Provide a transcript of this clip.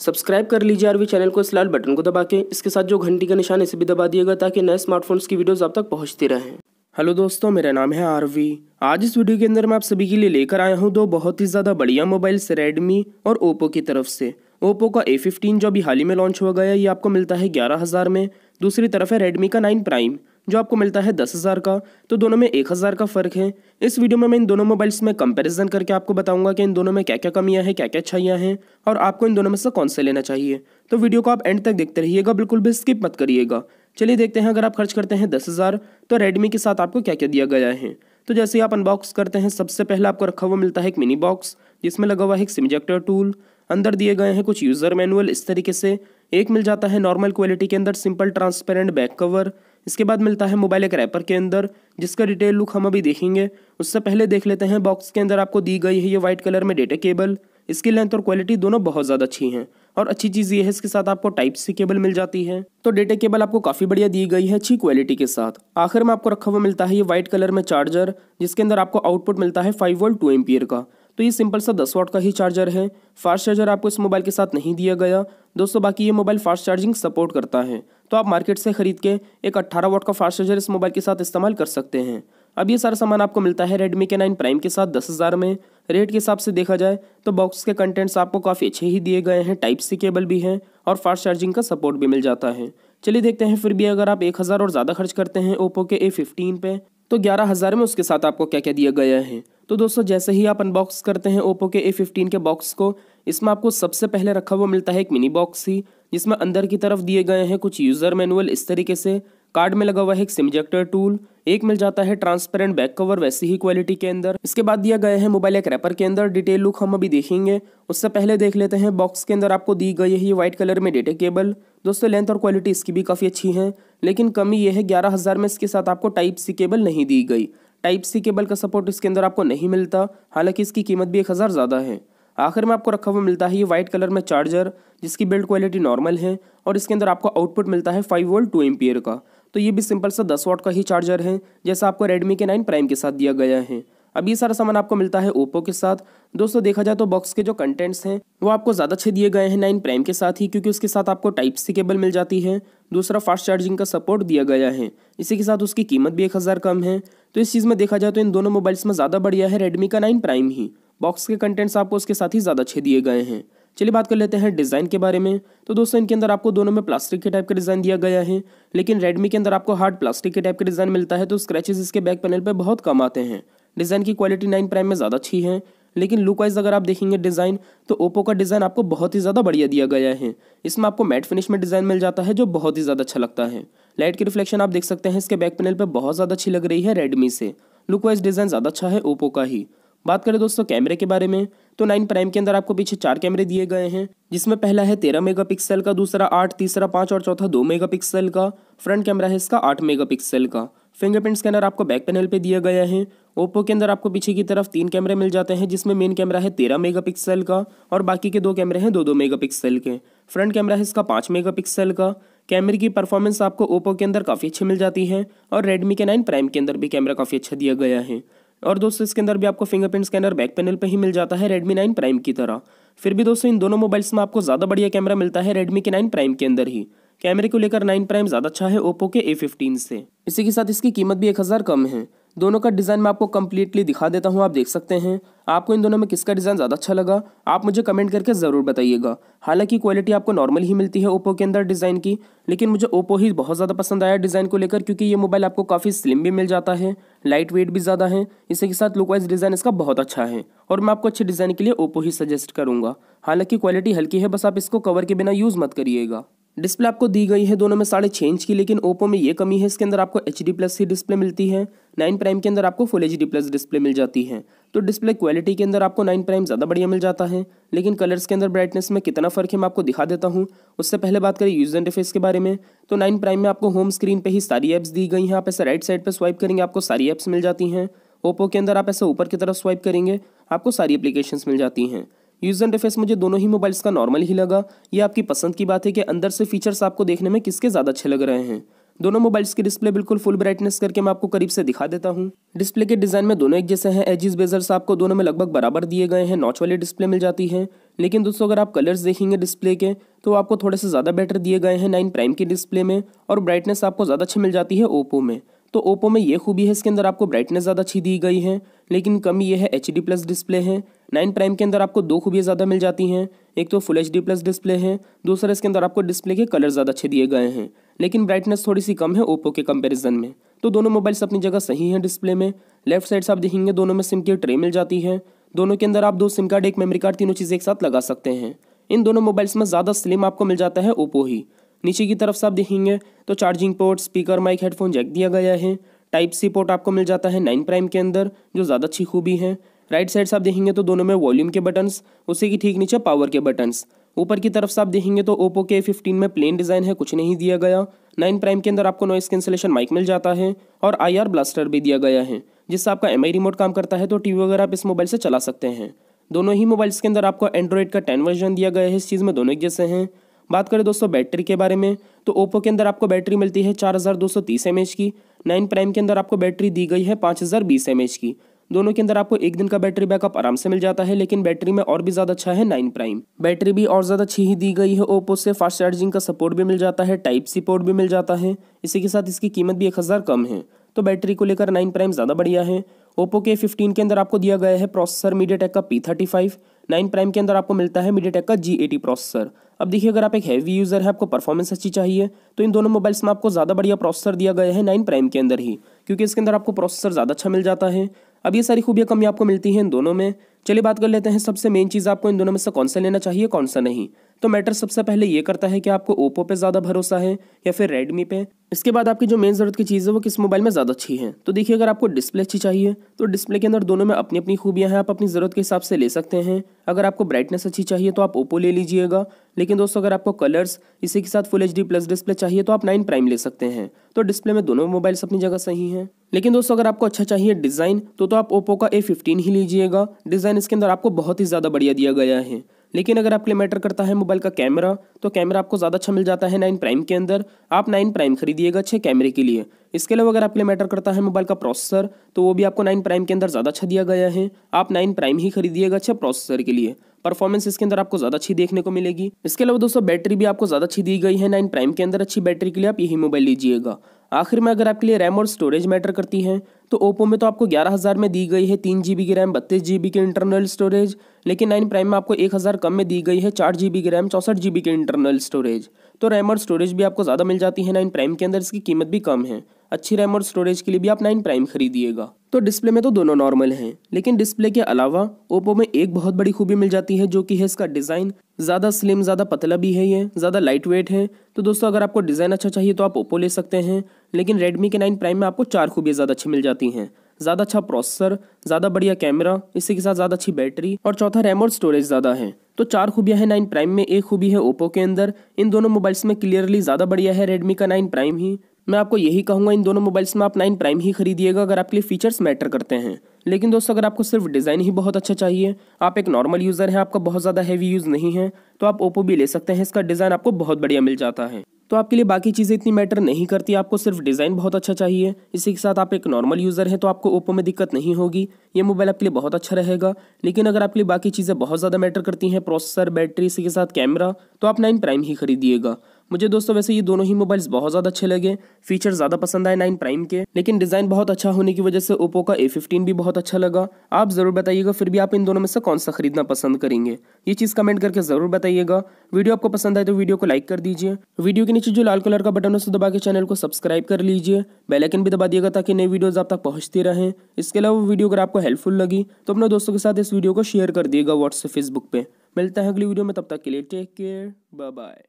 subscribe कर लीजिए RV channel को इस लाल बटन को दबा के इसके साथ जो घंटी का निशान इसे भी दबा दिएगा ताकि नए स्मार्टफोन्स की वीडियोस आप तक पहुंचती रहें हेलो दोस्तों मेरा नाम है आरवी आज इस वीडियो के अंदर मैं आप सभी के लिए लेकर आया हूँ दो बहुत ही ज़्यादा बढ़िया मोबाइल्स रेडमी और ओप्पो की तरफ से ओप्पो का ए फिफ्टीन जो अभी हाल ही में लॉन्च हुआ गया ये आपको मिलता है ग्यारह हज़ार में दूसरी तरफ है रेडमी का नाइन प्राइम जो आपको मिलता है दस हज़ार का तो दोनों में एक हज़ार का फ़र्क है इस वीडियो में मैं इन दोनों मोबाइल्स में कंपैरिजन करके आपको बताऊंगा कि इन दोनों में क्या क्या कमियां हैं क्या क्या अच्छाइयाँ हैं और आपको इन दोनों में से कौन से लेना चाहिए तो वीडियो को आप एंड तक देखते रहिएगा बिल्कुल भी स्किप मत करिएगा चलिए देखते हैं अगर आप खर्च करते हैं दस हज़ार तो रेडमी के साथ आपको क्या क्या दिया गया है तो जैसे ही आप अनबॉक्स करते हैं सबसे पहले आपको रखा हुआ मिलता है एक मिनी बॉक्स जिसमें लगा हुआ है एक सिमजेक्टर टूल अंदर दिए गए हैं कुछ यूज़र मैनुअल इस तरीके से एक मिल जाता है नॉर्मल क्वालिटी के अंदर सिंपल ट्रांसपेरेंट बैक कवर इसके बाद मिलता है मोबाइल एक रैपर के अंदर जिसका डिटेल लुक हम अभी देखेंगे उससे पहले देख लेते हैं बॉक्स के अंदर आपको दी गई है ये वाइट कलर में डेटा केबल इसकी लेंथ और क्वालिटी दोनों बहुत ज़्यादा अच्छी हैं और अच्छी चीज़ ये है इसके साथ आपको टाइप सी केबल मिल जाती है तो डेटा केबल आपको काफ़ी बढ़िया दी गई है अच्छी क्वालिटी के साथ आखिर में आपको रखा हुआ मिलता है ये व्हाइट कलर में चार्जर जिसके अंदर आपको आउटपुट मिलता है फाइव वोल्ट टू एम का तो ये सिंपल सा दस वॉट का ही चार्जर है फास्ट चार्जर आपको इस मोबाइल के साथ नहीं दिया गया दोस्तों बाकी ये मोबाइल फास्ट चार्जिंग सपोर्ट करता है तो आप मार्केट से खरीद के एक 18 वाट का फास्ट चार्जर इस मोबाइल के साथ इस्तेमाल कर सकते हैं अब ये सारा सामान आपको मिलता है रेडमी के नाइन प्राइम के साथ दस हज़ार में रेट के हिसाब से देखा जाए तो बॉक्स के कंटेंट्स आपको काफ़ी अच्छे ही दिए गए हैं टाइप सी केबल भी है और फास्ट चार्जिंग का सपोर्ट भी मिल जाता है चलिए देखते हैं फिर भी अगर आप एक हज़ार और ज़्यादा खर्च करते हैं ओप्पो के ए फिफ्टीन पे तो ग्यारह हज़ार में उसके साथ आपको क्या क्या दिया गया है तो दोस्तों जैसे ही आप अनबॉक्स करते हैं ओप्पो के ए फिफ्टीन के बॉक्स को इसमें आपको सबसे पहले रखा हुआ मिलता है एक मिनी बॉक्स ही जिसमें अंदर की तरफ दिए गए हैं कुछ यूज़र मैनुअल इस तरीके से कार्ड में लगा हुआ है एक सिम इजेक्टर टूल एक मिल जाता है ट्रांसपेरेंट बैक कवर वैसी ही क्वालिटी के अंदर इसके बाद दिया गया है मोबाइल एक रैपर के अंदर डिटेल लुक हम अभी देखेंगे उससे पहले देख लेते हैं बॉक्स के अंदर आपको दी गई है ये व्हाइट कलर में डेटा केबल दोस्तों लेंथ और क्वालिटी इसकी भी काफ़ी अच्छी है लेकिन कमी यह है ग्यारह हज़ार में इसके साथ आपको टाइप सी केबल नहीं दी गई टाइप सी केबल का सपोर्ट इसके अंदर आपको नहीं मिलता हालांकि इसकी कीमत भी एक हज़ार ज़्यादा है आखिर में आपको रखा हुआ मिलता है ये व्हाइट कलर में चार्जर जिसकी बिल्ड क्वालिटी नॉर्मल है और इसके अंदर आपको आउटपुट मिलता है फाइव वोल्ट टू एम का तो ये भी सिंपल सा दस वाट का ही चार्जर है जैसा आपको रेडमी के नाइन प्राइम के साथ दिया गया है अब ये सारा सामान आपको मिलता है ओप्पो के साथ दोस्तों देखा जाए तो बॉक्स के जो कंटेंट्स हैं वो आपको ज़्यादा अच्छे दिए गए हैं नाइन प्राइम के साथ ही क्योंकि उसके साथ आपको टाइप सी केबल मिल जाती है दूसरा फास्ट चार्जिंग का सपोर्ट दिया गया है इसी के साथ उसकी कीमत भी एक हज़ार कम है तो इस चीज़ में देखा जाए तो इन दोनों मोबाइल्स में ज़्यादा बढ़िया है रेडमी का नाइन प्राइम ही बॉक्स के कंटेंट्स आपको उसके साथ ही ज़्यादा अच्छे दिए गए हैं चलिए बात कर लेते हैं डिज़ाइन के बारे में तो दोस्तों इनके अंदर आपको दोनों में प्लास्टिक के टाइप का डिज़ाइन दिया गया है लेकिन रेडमी के अंदर आपको हार्ड प्लास्टिक के टाइप का डिज़ाइन मिलता है तो स्क्रैचेस इसके बैक पैनल पर बहुत कम आते हैं डिज़ाइन की क्वालिटी नाइन प्राइम में ज़्यादा अच्छी है लेकिन लुक वाइज अगर आप देखेंगे डिज़ाइन तो ओप्पो का डिज़ाइन आपको बहुत ही ज़्यादा बढ़िया दिया गया है इसमें आपको मैट फिनिश में डिज़ाइन मिल जाता है जो बहुत ही ज़्यादा अच्छा लगता है लाइट की रिफ्लेक्शन आप देख सकते हैं इसके बैक पैनल पर बहुत ज़्यादा अच्छी लग रही है रेडमी से लुक वाइज डिज़ाइन ज़्यादा अच्छा है ओप्पो का ही बात करें दोस्तों कैमरे के बारे में तो नाइन प्राइम के अंदर आपको पीछे चार कैमरे दिए गए हैं जिसमें पहला है तेरह मेगापिक्सल का दूसरा आठ तीसरा पाँच और चौथा दो मेगापिक्सल का फ्रंट कैमरा है इसका आठ मेगापिक्सल का फिंगरप्रिंट स्कैनर आपको बैक पैनल पे दिया गया है ओप्पो के अंदर आपको पीछे की तरफ तीन कैमरे मिल जाते हैं जिसमें मेन कैमरा है तेरह मेगा का और बाकी के दो कैमरे हैं दो दो मेगा के फ्रंट कैमरा है इसका पाँच मेगा का कैमरे की परफॉर्मेंस आपको ओप्पो के अंदर काफ़ी अच्छी मिल जाती है और रेडमी के नाइन प्राइम के अंदर भी कैमरा काफ़ी अच्छा दिया गया है और दोस्तों इसके अंदर भी आपको फिंगरप्रिंट स्कैनर बैक पैनल पे ही मिल जाता है रेडमी नाइन प्राइम की तरह फिर भी दोस्तों इन दोनों मोबाइल्स में आपको ज़्यादा बढ़िया कैमरा मिलता है रेडमी के नाइन प्राइम के अंदर ही कैमरे को लेकर नाइन प्राइम ज़्यादा अच्छा है ओप्पो के ए फिफ्टीन से इसी के साथ इसकी कीमत भी एक हज़ार कम है दोनों का डिज़ाइन मैं आपको कम्प्लीटली दिखा देता हूँ आप देख सकते हैं आपको इन दोनों में किसका डिज़ाइन ज़्यादा अच्छा लगा आप मुझे कमेंट करके ज़रूर बताइएगा हालांकि क्वालिटी आपको नॉर्मल ही मिलती है ओप्पो के अंदर डिज़ाइन की लेकिन मुझे ओप्पो ही बहुत ज़्यादा पसंद आया डिज़ाइन को लेकर क्योंकि ये मोबाइल आपको काफ़ी स्लिम भी मिल जाता है लाइट वेट भी ज़्यादा है इसी के साथ लुक वाइज डिज़ाइन इसका बहुत अच्छा है और मैं आपको अच्छे डिज़ाइन के लिए ओप्पो ही सजेस्ट करूँगा हालांकि क्वालिटी हल्की है बस आप इसको कवर के बिना यूज़ मत करिएगा डिस्प्ले आपको दी गई है दोनों में साढ़े छः इंच की लेकिन ओप्पो में ये कमी है इसके अंदर आपको एच डी प्लस की डिस्प्ले मिलती है नाइन प्राइम के अंदर आपको full H D plus display मिल जाती है तो डिस्प्ले क्वालिटी के अंदर आपको नाइन प्राइम ज़्यादा बढ़िया मिल जाता है लेकिन कलर्स के अंदर ब्राइटनेस में कितना फ़र्क है मैं आपको दिखा देता हूँ उससे पहले बात करें यूज इंटरफेस के बारे में तो नाइन प्राइम में आपको होम स्क्रीन पर ही सारी ऐप्स दी गई हैं आप ऐसे राइट साइड पर स्वाइप करेंगे आपको सारी ऐप्स मिल जाती हैं ओप्पो के अंदर आप ऐसे ऊपर की तरफ स्वाइप करेंगे आपको सारी एप्लीकेशंस मिल जाती हैं यूजर इंटरफेस मुझे दोनों ही मोबाइल्स का नॉर्मल ही लगा यह आपकी पसंद की बात है कि अंदर से फीचर्स आपको देखने में किसके ज़्यादा अच्छे लग रहे हैं दोनों मोबाइल्स की डिस्प्ले बिल्कुल फुल ब्राइटनेस करके मैं आपको करीब से दिखा देता हूँ डिस्प्ले के डिज़ाइन में दोनों एक जैसे हैं एजिस बेजर्स आपको दोनों में लगभग बराबर दिए गए हैं नॉच वाली डिस्प्ले मिल जाती है लेकिन दोस्तों अगर आप कलर्स देखेंगे डिस्प्ले के तो आपको थोड़े से ज़्यादा बेटर दिए गए हैं नाइन प्राइम की डिस्प्ले में और ब्राइटनेस आपको ज़्यादा अच्छी मिल जाती है ओप्पो में तो ओप्पो में ये खूबी है इसके अंदर आपको ब्राइटनेस ज़्यादा अच्छी दी गई है लेकिन कमी ये है एच प्लस डिस्प्ले है नाइन प्राइम के अंदर आपको दो खूबियाँ ज़्यादा मिल जाती हैं एक तो फुल एच प्लस डिस्प्ले है दूसरा इसके अंदर आपको डिस्प्ले के कलर ज़्यादा अच्छे दिए गए हैं लेकिन ब्राइटनेस थोड़ी सी कम है ओप्पो के कंपेरिजन में तो दोनों मोबाइल्स अपनी जगह सही हैं डिस्प्ले में लेफ्ट साइड से आप देखेंगे दोनों में सिम की ट्रे मिल जाती है दोनों के अंदर आप दो सिम कार्ड एक मेमोरी कार्ड तीनों चीज़ें एक साथ लगा सकते हैं इन दोनों मोबाइल्स में ज़्यादा स्लिम आपको मिल जाता है ओप्पो ही नीचे की तरफ से आप देखेंगे तो charging port speaker mic headphone jack दिया गया है टाइप सी पोर्ट आपको मिल जाता है नाइन प्राइम के अंदर जो ज़्यादा अच्छी खूबी है राइट साइड से आप देखेंगे तो दोनों में वॉल्यूम के बटन्स उसी की ठीक नीचे पावर के बटन्स ऊपर की तरफ से आप देखेंगे तो ओप्पो के फिफ्टीन में प्लेन डिज़ाइन है कुछ नहीं दिया गया नाइन प्राइम के अंदर आपको नॉइस कैंसिलेशन माइक मिल जाता है और आई ब्लास्टर भी दिया गया है जिससे आपका एम रिमोट काम करता है तो टी वगैरह आप इस मोबाइल से चला सकते हैं दोनों ही मोबाइल्स के अंदर आपको एंड्रॉइड का टेन वर्जन दिया गया है इस चीज़ में दोनों एक जैसे हैं बात करें दोस्तों बैटरी के बारे में तो ओप्पो के अंदर आपको बैटरी मिलती है चार हज़ार दो सौ तीस एम एच की नाइन प्राइम के अंदर आपको बैटरी दी गई है पाँच हज़ार बीस एम एच की दोनों के अंदर आपको एक दिन का बैटरी बैकअप आराम से मिल जाता है लेकिन बैटरी में और भी ज़्यादा अच्छा है नाइन प्राइम बैटरी भी और ज़्यादा अच्छी ही दी गई है ओप्पो से फास्ट चार्जिंग का सपोर्ट भी मिल जाता है टाइप सी पोर्ट भी मिल जाता है इसी के साथ इसकी कीमत भी एक हज़ार कम है तो बैटरी को लेकर नाइन प्राइम ज़्यादा बढ़िया है ओप्पो के फिफ्टीन के अंदर आपको दिया गया है प्रोसेसर मीडिया टेक का P thirty five nine prime के अंदर आपको मिलता है मीडिया का जी एटी प्रोसेसर अब देखिए अगर आप एक हैवी यूज़र है आपको परफॉर्मेंस अच्छी चाहिए तो इन दोनों मोबाइल्स में आपको ज़्यादा बढ़िया प्रोसेसर दिया गया है नाइन प्राइम के अंदर ही क्योंकि इसके अंदर आपको प्रोसेसर ज़्यादा अच्छा मिल जाता है अब ये सारी खूबियाँ कमियाँ आपको मिलती हैं इन दोनों में चलिए बात कर लेते हैं सबसे मेन चीज़ आपको इन दोनों में से कौन सा लेना चाहिए कौन सा नहीं तो मैटर सबसे पहले ये करता है कि आपको ओप्पो पे ज़्यादा भरोसा है या फिर रेडमी पे इसके बाद आपकी जो मेन ज़रूरत की चीज़ है वो किस मोबाइल में ज़्यादा अच्छी है तो देखिए अगर आपको डिस्प्ले अच्छी चाहिए तो डिस्प्ले के अंदर दोनों में अपनी अपनी खूबियाँ हैं आप अपनी ज़रूरत के हिसाब से ले सकते हैं अगर आपको ब्राइटनेस अच्छी चाहिए तो आप ओप्पो ले लीजिएगा लेकिन दोस्तों अगर आपको कलर्स इसी के साथ फुल एच प्लस डिस्प्ले चाहिए तो आप नाइन प्राइम ले सकते हैं तो डिस्प्ले में दोनों मोबाइल्स अपनी जगह सही हैं लेकिन दोस्तों अगर आपको अच्छा चाहिए डिज़ाइन तो तो आप ओप्पो का ए फिफ्टीन ही लीजिएगा डिज़ाइन इसके अंदर आपको बहुत ही ज़्यादा बढ़िया दिया गया है लेकिन अगर आपके लिए मैटर करता है मोबाइल का कैमरा तो कैमरा आपको ज़्यादा अच्छा मिल जाता है नाइन प्राइम के अंदर आप नाइन प्राइम खरीदिएगा अच्छे कैमरे के लिए इसके अलावा अगर आपके लिए मैटर करता है मोबाइल का प्रोसेसर तो वो भी आपको नाइन प्राइम के अंदर ज़्यादा अच्छा दिया गया है आप नाइन प्राइम ही खरीदिएगा अच्छे प्रोसेसर के लिए परफॉर्मेंस इसके अंदर आपको ज्यादा अच्छी देखने को मिलेगी इसके अलावा दोस्तों बैटरी भी आपको ज्यादा अच्छी दी गई है नाइन प्राइम के अंदर अच्छी बैटरी के लिए आप यही मोबाइल लीजिएगा आखिर में अगर आपके लिए रैम और स्टोरेज मैटर करती हैं तो ओप्पो में तो आपको ग्यारह हज़ार में दी गई है तीन जी की रैम बत्तीस जी की इंटरनल स्टोरेज लेकिन नाइन प्राइम में आपको एक हज़ार कम में दी गई है चार जी की रैम चौंसठ जी की इंटरनल स्टोरेज तो रैम और स्टोरेज भी आपको ज़्यादा मिल जाती है नाइन प्राइम के अंदर इसकी कीमत भी कम है अच्छी रैम और स्टोरेज के लिए भी आप नाइन प्राइम खरीदिएगा तो डिस्प्ले में तो दोनों नॉर्मल हैं लेकिन डिस्प्ले के अलावा ओप्पो में एक बहुत बड़ी खूबी मिल जाती है जो कि है इसका डिज़ाइन ज़्यादा स्लिम ज़्यादा पतला भी है ये ज़्यादा लाइट वेट है तो दोस्तों अगर आपको डिज़ाइन अच्छा चाहिए तो आप ओप्पो ले सकते हैं लेकिन रेडमी के नाइन प्राइम में आपको चार खूबियाँ ज़्यादा अच्छी मिल जाती हैं ज़्यादा अच्छा प्रोसेसर ज़्यादा बढ़िया कैमरा इसी के साथ ज़्यादा अच्छी बैटरी और चौथा रैम और स्टोरेज ज़्यादा है तो चार खूबियाँ हैं नाइन प्राइम में एक खूबी है ओप्पो के अंदर इन दोनों मोबाइल्स में क्लियरली ज़्यादा बढ़िया है रेडमी का नाइन प्राइम ही मैं आपको यही कहूँगा इन दोनों मोबाइल्स में आप नाइन प्राइम ही खरीदिएगा अगर आपके लिए फीचर्स मैटर करते हैं लेकिन दोस्तों अगर आपको सिर्फ डिज़ाइन ही बहुत अच्छा चाहिए आप एक नॉर्मल यूज़र हैं आपका बहुत ज़्यादा हैवी यूज़ नहीं है तो आप ओप्पो भी ले सकते हैं इसका डिज़ाइन आपको बहुत बढ़िया मिल जाता है तो आपके लिए बाकी चीज़ें इतनी मैटर नहीं करती आपको सिर्फ डिज़ाइन बहुत अच्छा चाहिए इसी के साथ आप एक नॉर्मल यूज़र हैं तो आपको ओप्पो में दिक्कत नहीं होगी ये मोबाइल आपके लिए बहुत अच्छा रहेगा लेकिन अगर आपके लिए बाकी चीज़ें बहुत ज़्यादा मैटर करती हैं प्रोसेसर बैटरी इसी के साथ कैमरा तो आप नाइन प्राइम ही खरीदिएगा मुझे दोस्तों वैसे ये दोनों ही मोबाइल्स बहुत ज़्यादा अच्छे लगे फीचर ज़्यादा पसंद आए नाइन प्राइम के लेकिन डिज़ाइन बहुत अच्छा होने की वजह से ओप्पो का ए फिफ्टीन भी बहुत अच्छा लगा आप ज़रूर बताइएगा फिर भी आप इन दोनों में से कौन सा खरीदना पसंद करेंगे ये चीज़ कमेंट करके ज़रूर बताइएगा वीडियो आपको पसंद आए तो वीडियो को लाइक कर दीजिए वीडियो के नीचे जो लाल कलर का बटन उसे दबा के चैनल को सब्सक्राइब कर लीजिए बेलाइकन भी दबा दिएगा ताकि नई वीडियोज़ आप तक पहुँचती रहे इसके अलावा वीडियो अगर आपको हेल्पफुल लगी तो अपने दोस्तों के साथ इस वीडियो को शेयर कर दिएगा व्हाट्सएप फेसबुक पे मिलता है अगली वीडियो में तब तक के लिए टेक केयर बाय बाय